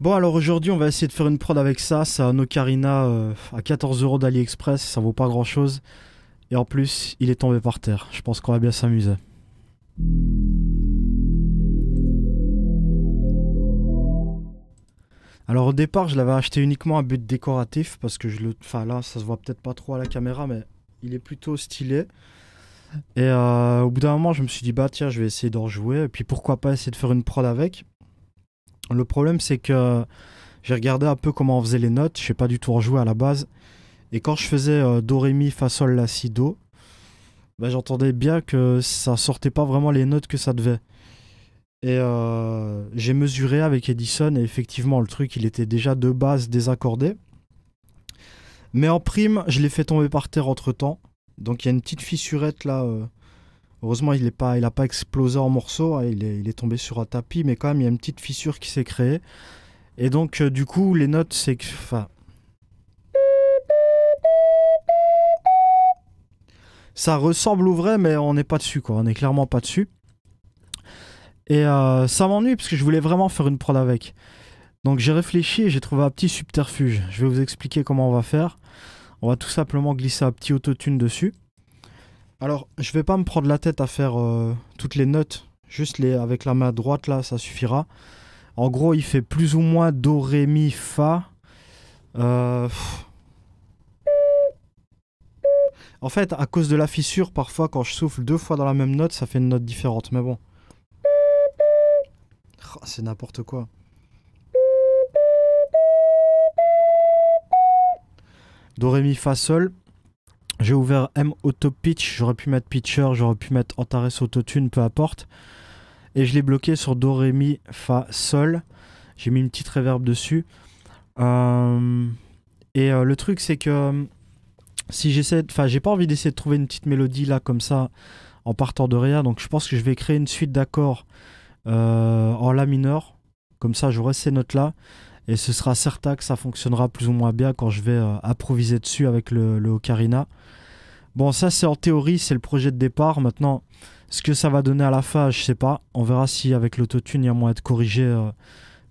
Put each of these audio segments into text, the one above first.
Bon alors aujourd'hui on va essayer de faire une prod avec ça, c'est un Ocarina euh, à 14 euros d'AliExpress, ça vaut pas grand chose. Et en plus il est tombé par terre, je pense qu'on va bien s'amuser. Alors au départ je l'avais acheté uniquement à but décoratif parce que je le... Enfin là ça se voit peut-être pas trop à la caméra mais il est plutôt stylé. Et euh, au bout d'un moment je me suis dit bah tiens je vais essayer d'en jouer et puis pourquoi pas essayer de faire une prod avec. Le problème, c'est que j'ai regardé un peu comment on faisait les notes. Je sais pas du tout jouer à la base. Et quand je faisais euh, Do, Ré, Mi, Fa, Sol, La, Si, Do, bah, j'entendais bien que ça sortait pas vraiment les notes que ça devait. Et euh, j'ai mesuré avec Edison et effectivement le truc il était déjà de base désaccordé. Mais en prime, je l'ai fait tomber par terre entre temps. Donc il y a une petite fissurette là euh, Heureusement, il n'a pas, pas explosé en morceaux, hein, il est, tombé sur un tapis, mais quand même, il y a une petite fissure qui s'est créée. Et donc, euh, du coup, les notes, c'est que. Ça ressemble au vrai, mais on n'est pas dessus, quoi. On n'est clairement pas dessus. Et euh, ça m'ennuie parce que je voulais vraiment faire une prod avec. Donc j'ai réfléchi et j'ai trouvé un petit subterfuge. Je vais vous expliquer comment on va faire. On va tout simplement glisser un petit autotune dessus. Alors, je vais pas me prendre la tête à faire euh, toutes les notes. Juste les, avec la main droite, là, ça suffira. En gros, il fait plus ou moins Do, Ré, Mi, Fa. Euh, en fait, à cause de la fissure, parfois, quand je souffle deux fois dans la même note, ça fait une note différente. Mais bon. Ah, c'est n'importe quoi. Do, Ré, Mi, Fa, Sol j'ai ouvert M Auto Pitch, j'aurais pu mettre Pitcher, j'aurais pu mettre Antares auto-tune, peu importe. Et je l'ai bloqué sur Do, Ré, Mi, Fa, Sol. J'ai mis une petite réverb dessus. Euh, et euh, le truc, c'est que euh, si j'essaie, enfin, j'ai pas envie d'essayer de trouver une petite mélodie là comme ça en partant de rien. Donc, je pense que je vais créer une suite d'accords en la mineur. Comme ça, j'aurai ces notes là et ce sera certain que ça fonctionnera plus ou moins bien quand je vais euh, improviser dessus avec le, Ocarina. Bon, ça c'est en théorie, c'est le projet de départ. Maintenant, ce que ça va donner à la fin, je sais pas. On verra si avec l'autotune, il y a moyen de corriger euh,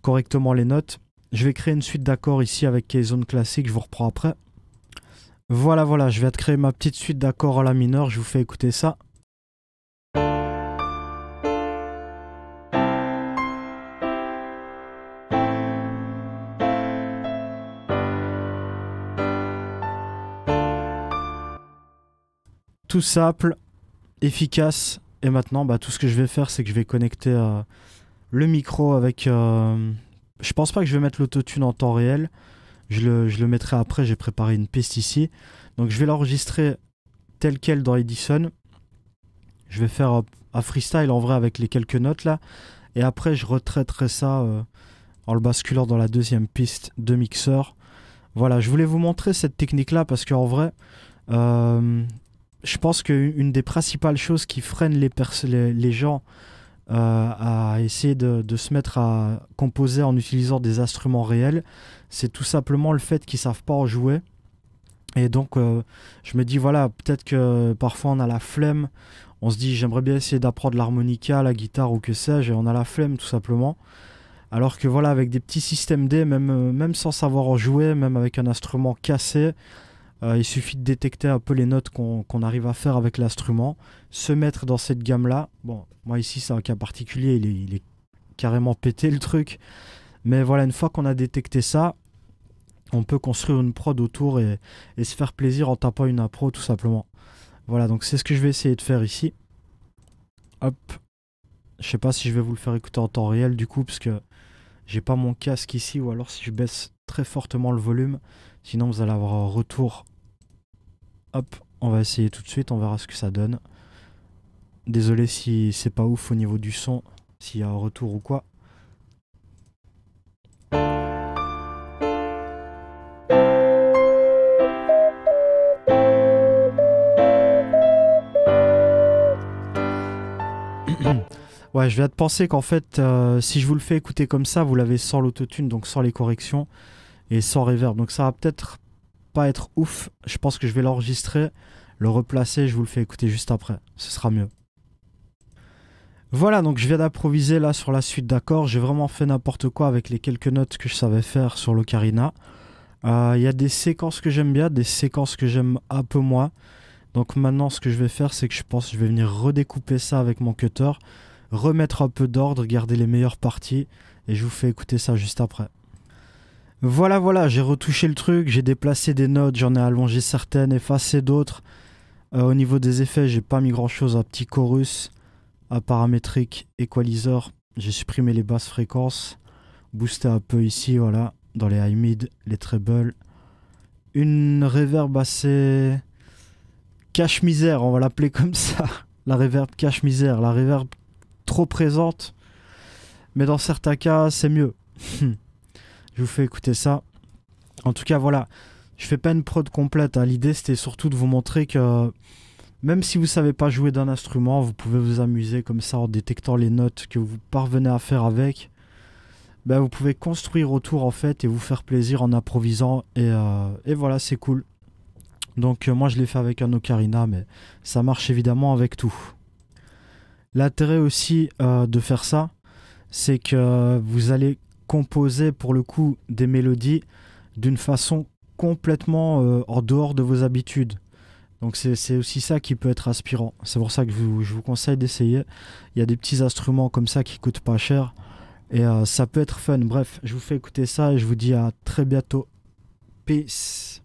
correctement les notes. Je vais créer une suite d'accords ici avec les zones classiques, je vous reprends après. Voilà, voilà, je vais te créer ma petite suite d'accords à la mineure, je vous fais écouter ça. tout simple, efficace. Et maintenant, bah, tout ce que je vais faire, c'est que je vais connecter euh, le micro avec. Je euh, Je pense pas que je vais mettre l'autotune en temps réel. Je le, mettrai après, j'ai préparé une piste ici. Donc je vais l'enregistrer tel quel dans Edison. Je vais faire euh, un freestyle en vrai avec les quelques notes là. Et après, je retraiterai ça en le basculant dans la deuxième piste de mixeur. Voilà, je voulais vous montrer cette technique là parce qu'en vrai, je pense qu'une des principales choses qui freinent les, gens euh, à essayer de, se mettre à composer en utilisant des instruments réels, c'est tout simplement le fait qu'ils savent pas en jouer. Et donc, euh, je me dis, voilà, peut-être que parfois on a la flemme, on se dit, j'aimerais bien essayer d'apprendre l'harmonica, la guitare ou que sais-je, et on a la flemme tout simplement. Alors que voilà, avec des petits systèmes D, même, euh, même sans savoir en jouer, même avec un instrument cassé, euh, il suffit de détecter un peu les notes qu'on arrive à faire avec l'instrument, se mettre dans cette gamme-là. Bon, moi ici c'est un cas particulier, il est, carrément pété le truc. Mais voilà, une fois qu'on a détecté ça, on peut construire une prod autour et, se faire plaisir en tapant une impro tout simplement. Voilà, donc c'est ce que je vais essayer de faire ici. Hop. Je sais pas si je vais vous le faire écouter en temps réel du coup, parce que j'ai pas mon casque ici, ou alors si je baisse très fortement le volume, Sinon, vous allez avoir un retour. Hop, on va essayer tout de suite, on verra ce que ça donne. Désolé si c'est pas ouf au niveau du son, s'il y a un retour ou quoi. Ouais, je viens de penser qu'en fait, euh, si je vous le fais écouter comme ça, vous l'avez sans l'autotune, donc sans les corrections et sans reverb. Donc ça va peut-être pas être ouf. Je pense que je vais l'enregistrer, le replacer, je vous le fais écouter juste après. Ce sera mieux. Voilà, donc je viens d'improviser là sur la suite d'accords. J'ai vraiment fait n'importe quoi avec les quelques notes que je savais faire sur l'ocarina. Euh, il y a des séquences que j'aime bien, des séquences que j'aime un peu moins. Donc maintenant, ce que je vais faire, c'est que je pense que je vais venir redécouper ça avec mon cutter, remettre un peu d'ordre, garder les meilleures parties, et je vous fais écouter ça juste après. Voilà, voilà, j'ai retouché le truc, j'ai déplacé des notes, j'en ai allongé certaines, effacé d'autres. Euh, au niveau des effets, j'ai pas mis grand chose à petit chorus, à paramétrique, equalizer. J'ai supprimé les basses fréquences, boosté un peu ici, voilà, dans les high mid, les treble. Une reverb assez cache misère, on va l'appeler comme ça. La reverb cache misère, la reverb trop présente. Mais dans certains cas, c'est mieux. Je vous fais écouter ça. En tout cas, voilà. Je fais pas une prod complète. à hein. L'idée, c'était surtout de vous montrer que même si vous savez pas jouer d'un instrument, vous pouvez vous amuser comme ça en détectant les notes que vous parvenez à faire avec. Ben, vous pouvez construire autour en fait et vous faire plaisir en improvisant. Et, euh, voilà, c'est cool. Donc euh, moi je l'ai fait avec un ocarina, mais ça marche évidemment avec tout. L'intérêt aussi euh, de faire ça, c'est que vous allez composer pour le coup des mélodies d'une façon complètement euh, en dehors de vos habitudes. Donc c'est aussi ça qui peut être aspirant. C'est pour ça que je vous, conseille d'essayer. Il y a des petits instruments comme ça qui coûtent pas cher et euh, ça peut être fun. Bref, je vous fais écouter ça et je vous dis à très bientôt. Peace.